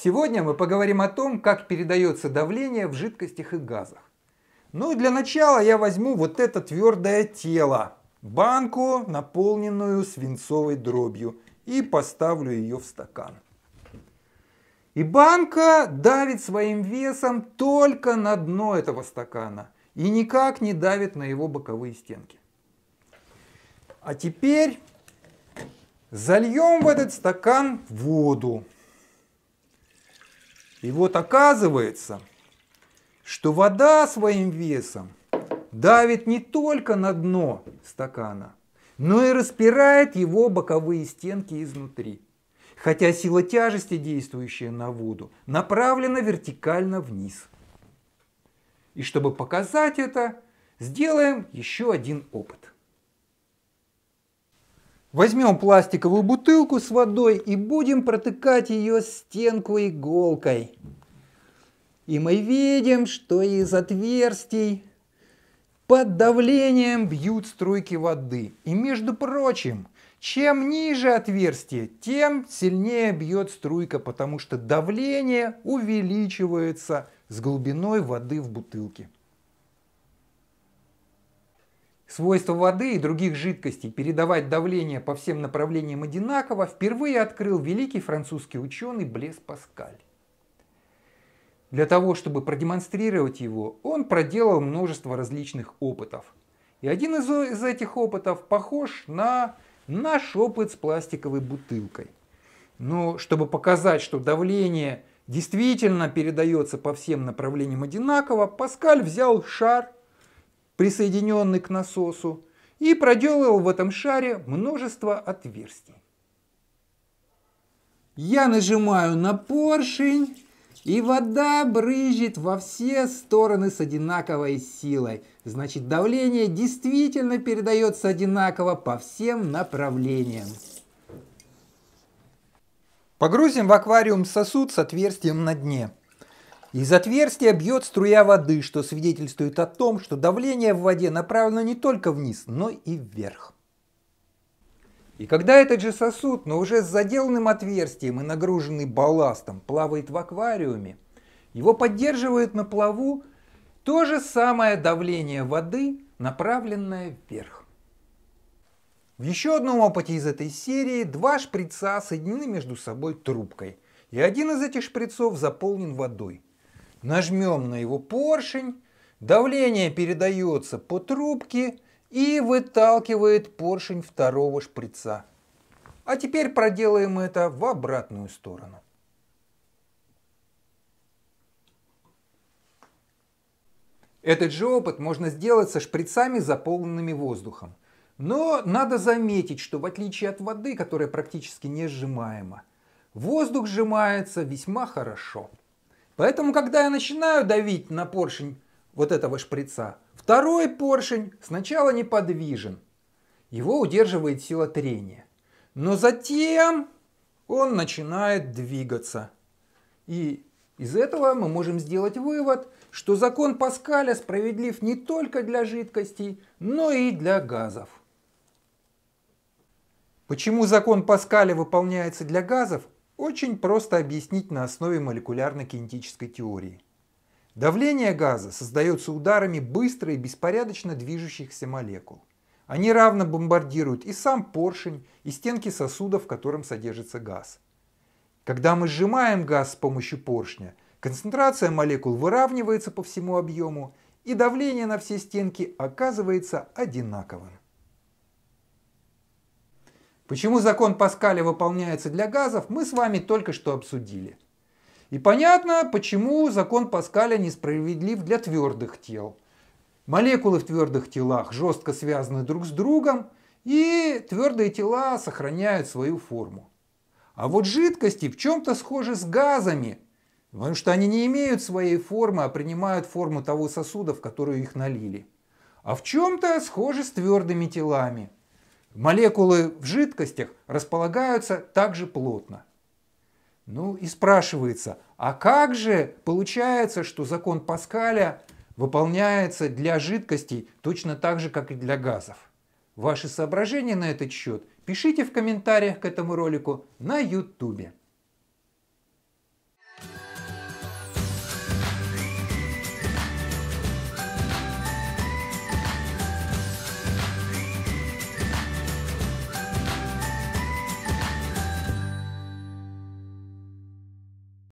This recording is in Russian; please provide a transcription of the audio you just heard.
Сегодня мы поговорим о том, как передается давление в жидкостях и газах. Ну и для начала я возьму вот это твердое тело, банку, наполненную свинцовой дробью, и поставлю ее в стакан. И банка давит своим весом только на дно этого стакана и никак не давит на его боковые стенки. А теперь зальем в этот стакан воду. И вот оказывается, что вода своим весом давит не только на дно стакана, но и распирает его боковые стенки изнутри. Хотя сила тяжести, действующая на воду, направлена вертикально вниз. И чтобы показать это, сделаем еще один опыт. Возьмем пластиковую бутылку с водой и будем протыкать ее стенку иголкой. И мы видим, что из отверстий под давлением бьют струйки воды. И между прочим, чем ниже отверстие, тем сильнее бьет струйка, потому что давление увеличивается с глубиной воды в бутылке свойства воды и других жидкостей передавать давление по всем направлениям одинаково, впервые открыл великий французский ученый Блес Паскаль. Для того, чтобы продемонстрировать его, он проделал множество различных опытов. И один из, из этих опытов похож на наш опыт с пластиковой бутылкой. Но чтобы показать, что давление действительно передается по всем направлениям одинаково, Паскаль взял шар присоединенный к насосу, и проделывал в этом шаре множество отверстий. Я нажимаю на поршень, и вода брызжет во все стороны с одинаковой силой. Значит, давление действительно передается одинаково по всем направлениям. Погрузим в аквариум сосуд с отверстием на дне. Из отверстия бьет струя воды, что свидетельствует о том, что давление в воде направлено не только вниз, но и вверх. И когда этот же сосуд, но уже с заделанным отверстием и нагруженный балластом, плавает в аквариуме, его поддерживает на плаву то же самое давление воды, направленное вверх. В еще одном опыте из этой серии два шприца соединены между собой трубкой, и один из этих шприцов заполнен водой – Нажмем на его поршень, давление передается по трубке и выталкивает поршень второго шприца. А теперь проделаем это в обратную сторону. Этот же опыт можно сделать со шприцами, заполненными воздухом. Но надо заметить, что в отличие от воды, которая практически не сжимаема, воздух сжимается весьма хорошо. Поэтому, когда я начинаю давить на поршень вот этого шприца, второй поршень сначала неподвижен. Его удерживает сила трения. Но затем он начинает двигаться. И из этого мы можем сделать вывод, что закон Паскаля справедлив не только для жидкостей, но и для газов. Почему закон Паскаля выполняется для газов, очень просто объяснить на основе молекулярно-кинетической теории. Давление газа создается ударами быстро и беспорядочно движущихся молекул. Они равно бомбардируют и сам поршень, и стенки сосуда, в котором содержится газ. Когда мы сжимаем газ с помощью поршня, концентрация молекул выравнивается по всему объему, и давление на все стенки оказывается одинаковым. Почему закон Паскаля выполняется для газов, мы с вами только что обсудили. И понятно, почему закон Паскаля несправедлив для твердых тел. Молекулы в твердых телах жестко связаны друг с другом, и твердые тела сохраняют свою форму. А вот жидкости в чем-то схожи с газами, потому что они не имеют своей формы, а принимают форму того сосуда, в который их налили. А в чем-то схожи с твердыми телами – Молекулы в жидкостях располагаются также плотно. Ну и спрашивается, а как же получается, что закон Паскаля выполняется для жидкостей точно так же, как и для газов? Ваши соображения на этот счет пишите в комментариях к этому ролику на YouTube.